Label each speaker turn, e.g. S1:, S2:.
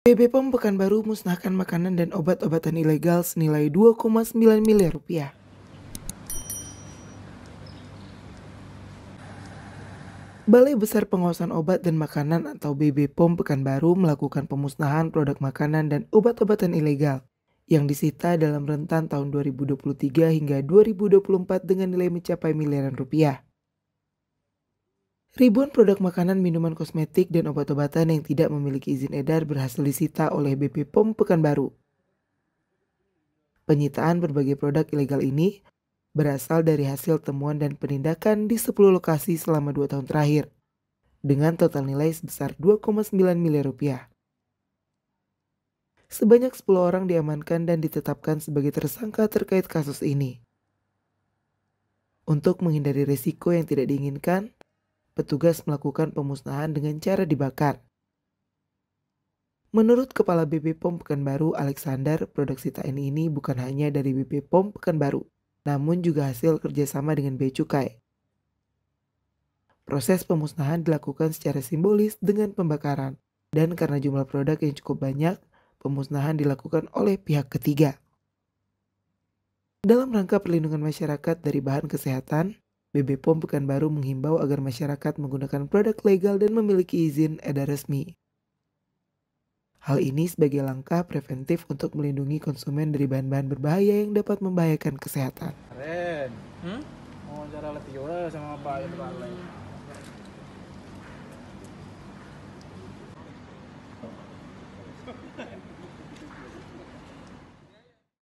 S1: POM Pekanbaru musnahkan makanan dan obat-obatan ilegal senilai 2,9 miliar rupiah. Balai Besar Pengawasan Obat dan Makanan atau BB POM Pekanbaru melakukan pemusnahan produk makanan dan obat-obatan ilegal yang disita dalam rentan tahun 2023 hingga 2024 dengan nilai mencapai miliaran rupiah. Ribuan produk makanan, minuman kosmetik, dan obat-obatan yang tidak memiliki izin edar berhasil disita oleh BP POM Pekanbaru. Penyitaan berbagai produk ilegal ini berasal dari hasil temuan dan penindakan di 10 lokasi selama 2 tahun terakhir, dengan total nilai sebesar 2,9 miliar rupiah. Sebanyak 10 orang diamankan dan ditetapkan sebagai tersangka terkait kasus ini. Untuk menghindari risiko yang tidak diinginkan, petugas melakukan pemusnahan dengan cara dibakar. Menurut Kepala BP POM Pekanbaru Alexander, produksi sitaan ini bukan hanya dari BP POM Pekanbaru, namun juga hasil kerjasama dengan Bea Cukai. Proses pemusnahan dilakukan secara simbolis dengan pembakaran, dan karena jumlah produk yang cukup banyak, pemusnahan dilakukan oleh pihak ketiga. Dalam rangka perlindungan masyarakat dari bahan kesehatan, BB POM Pekanbaru menghimbau agar masyarakat menggunakan produk legal dan memiliki izin edar resmi. Hal ini sebagai langkah preventif untuk melindungi konsumen dari bahan-bahan berbahaya yang dapat membahayakan kesehatan. Keren. Hmm? cara lebih sama Pak